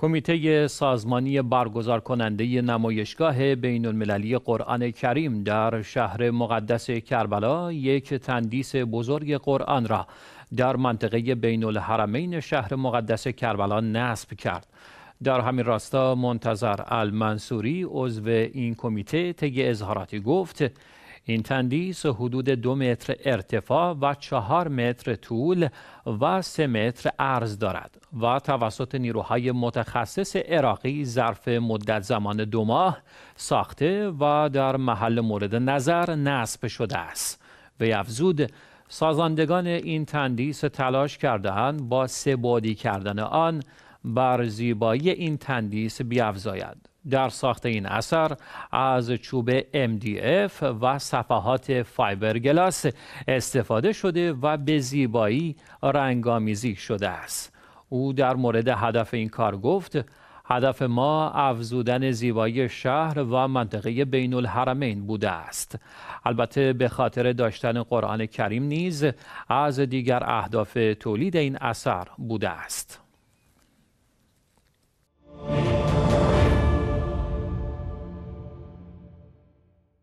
کمیته سازمانی برگزار کننده نمایشگاه بین المللی قرآن کریم در شهر مقدس کربلا یک تندیس بزرگ قرآن را در منطقه بین الحرمین شهر مقدس کربلا نصب کرد. در همین راستا منتظر المنصوری عضو این کمیته طی اظهاراتی گفت این تندیس حدود دو متر ارتفاع و چهار متر طول و سه متر عرض دارد و توسط نیروهای متخصص عراقی ظرف مدت زمان دو ماه ساخته و در محل مورد نظر نصب شده است و افزود سازندگان این تندیس تلاش کردهاند با سبادی کردن آن بر زیبایی این تندیس بیافزاید در ساخت این اثر از چوب MDF و صفحات فایبرگلاس استفاده شده و به زیبایی رنگامیزی شده است او در مورد هدف این کار گفت هدف ما افزودن زیبایی شهر و منطقه بین الحرمین بوده است البته به خاطر داشتن قرآن کریم نیز از دیگر اهداف تولید این اثر بوده است